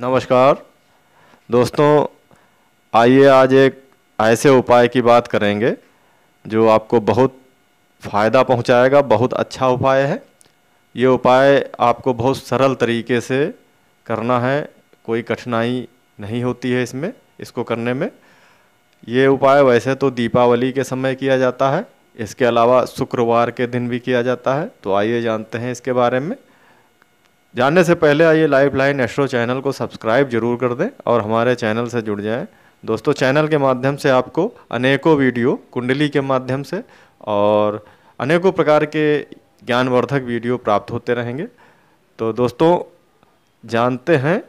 नमस्कार दोस्तों आइए आज एक ऐसे उपाय की बात करेंगे जो आपको बहुत फ़ायदा पहुंचाएगा बहुत अच्छा उपाय है ये उपाय आपको बहुत सरल तरीके से करना है कोई कठिनाई नहीं होती है इसमें इसको करने में ये उपाय वैसे तो दीपावली के समय किया जाता है इसके अलावा शुक्रवार के दिन भी किया जाता है तो आइए जानते हैं इसके बारे में जानने से पहले आइए लाइफ लाइन एस्ट्रो चैनल को सब्सक्राइब जरूर कर दें और हमारे चैनल से जुड़ जाएं दोस्तों चैनल के माध्यम से आपको अनेकों वीडियो कुंडली के माध्यम से और अनेकों प्रकार के ज्ञानवर्धक वीडियो प्राप्त होते रहेंगे तो दोस्तों जानते हैं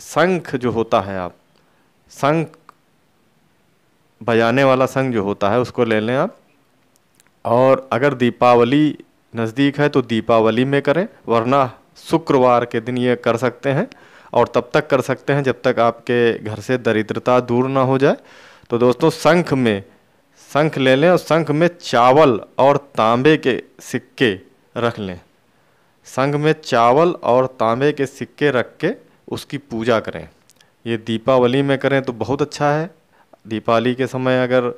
संख जो होता है आप संख बजाने वाला संख जो होता है उसको ले लें आप और अगर दीपावली नज़दीक है तो दीपावली में करें वरना शुक्रवार के दिन ये कर सकते हैं और तब तक कर सकते हैं जब तक आपके घर से दरिद्रता दूर ना हो जाए तो दोस्तों शंख में शंख ले लें और शंख में चावल और तांबे के सिक्के रख लें संघ में चावल और तांबे के सिक्के रख के उसकी पूजा करें ये दीपावली में करें तो बहुत अच्छा है दीपावली के समय अगर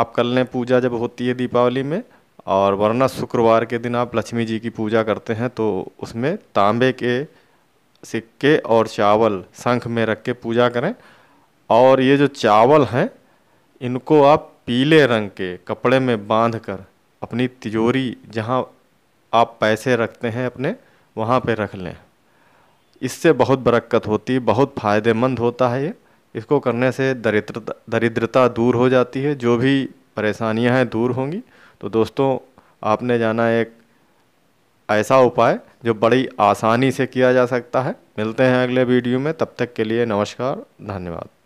आप कर लें पूजा जब होती है दीपावली में और वरना शुक्रवार के दिन आप लक्ष्मी जी की पूजा करते हैं तो उसमें तांबे के सिक्के और चावल शंख में रख के पूजा करें और ये जो चावल हैं इनको आप पीले रंग के कपड़े में बांध कर अपनी तिजोरी जहाँ आप पैसे रखते हैं अपने वहाँ पे रख लें इससे बहुत बरक्कत होती है बहुत फ़ायदेमंद होता है ये इसको करने से दरिद्रता दरिद्रता दूर हो जाती है जो भी परेशानियां हैं दूर होंगी तो दोस्तों आपने जाना एक ऐसा उपाय जो बड़ी आसानी से किया जा सकता है मिलते हैं अगले वीडियो में तब तक के लिए नमस्कार धन्यवाद